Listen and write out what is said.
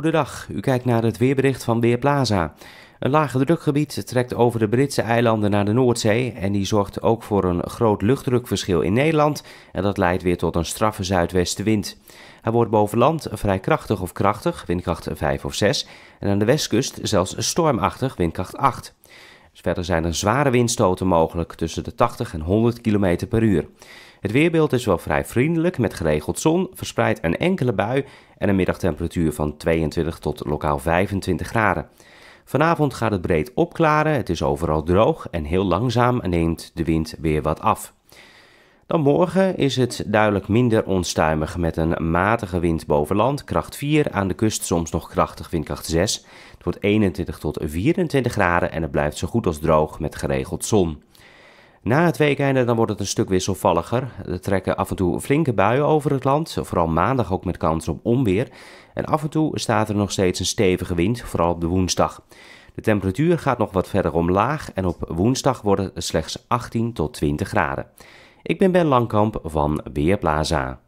Goedendag, u kijkt naar het weerbericht van Weerplaza. Een lage drukgebied trekt over de Britse eilanden naar de Noordzee en die zorgt ook voor een groot luchtdrukverschil in Nederland en dat leidt weer tot een straffe zuidwestenwind. Hij wordt boven land vrij krachtig of krachtig, windkracht 5 of 6 en aan de westkust zelfs stormachtig, windkracht 8. Dus verder zijn er zware windstoten mogelijk tussen de 80 en 100 km per uur. Het weerbeeld is wel vrij vriendelijk met geregeld zon, verspreid een enkele bui en een middagtemperatuur van 22 tot lokaal 25 graden. Vanavond gaat het breed opklaren, het is overal droog en heel langzaam neemt de wind weer wat af. Dan morgen is het duidelijk minder onstuimig met een matige wind boven land, kracht 4, aan de kust soms nog krachtig windkracht 6. Het wordt 21 tot 24 graden en het blijft zo goed als droog met geregeld zon. Na het weekende dan wordt het een stuk wisselvalliger. Er trekken af en toe flinke buien over het land, vooral maandag ook met kans op onweer. En af en toe staat er nog steeds een stevige wind, vooral op de woensdag. De temperatuur gaat nog wat verder omlaag en op woensdag worden het slechts 18 tot 20 graden. Ik ben Ben Langkamp van Weerplaza.